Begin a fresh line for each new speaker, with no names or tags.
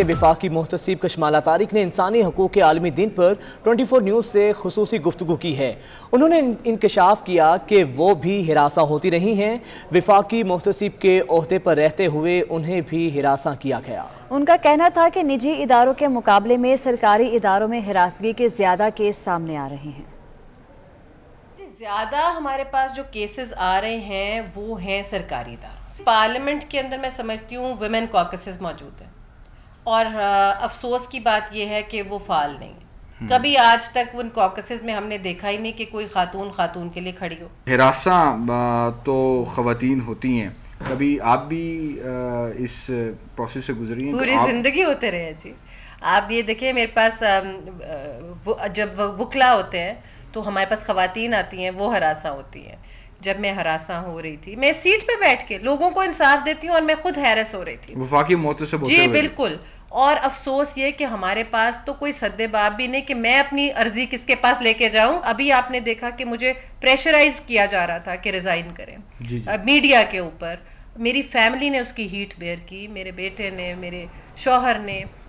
के विफाकी मोहतसीब कशमाला तारिक ने इंसानी हकूक़ के आलमी दिन पर 24 न्यूज़ से खसूस गुफ्तु की है उन्होंने इंकशाफ किया कि वो भी हिरासा होती रही हैं विफाकी मोहतसीब के अहदे पर रहते हुए उन्हें भी हिरासा किया गया उनका कहना था कि निजी इदारों के मुकाबले में सरकारी इदारों में हिरासगी के ज़्यादा केस सामने आ रहे हैं
ज़्यादा हमारे पास जो केसेस आ रहे हैं वो हैं सरकारी इदारों पार्लियामेंट के अंदर मैं समझती हूँ वुमेन कॉकसेस मौजूद हैं और अफसोस की बात यह है कि वो फाल नहीं हम्म। कभी आज तक उन कॉकसेस में हमने देखा ही नहीं कि कोई खातून खातून के लिए खड़ी हो
हिरासा तो खातन होती हैं कभी आप भी इस प्रोसेस से गुजरी हैं पूरी तो
जिंदगी होते रहे जी आप ये देखिए मेरे पास जब वकला होते हैं तो हमारे पास खातन आती हैं वो हरासा होती हैं जब मैं हरासा हो रही थी मैं सीट पे बैठ के लोगों को इंसाफ देती हूँ और मैं खुद हैरस हो रही
थी वफाकी मौत से जी
बिल्कुल और अफसोस ये कि हमारे पास तो कोई सदे बाप भी नहीं कि मैं अपनी अर्जी किसके पास लेके जाऊं अभी आपने देखा कि मुझे प्रेशराइज किया जा रहा था कि रिजाइन करें मीडिया के ऊपर मेरी फैमिली ने उसकी हीट बेयर की मेरे बेटे ने मेरे शोहर ने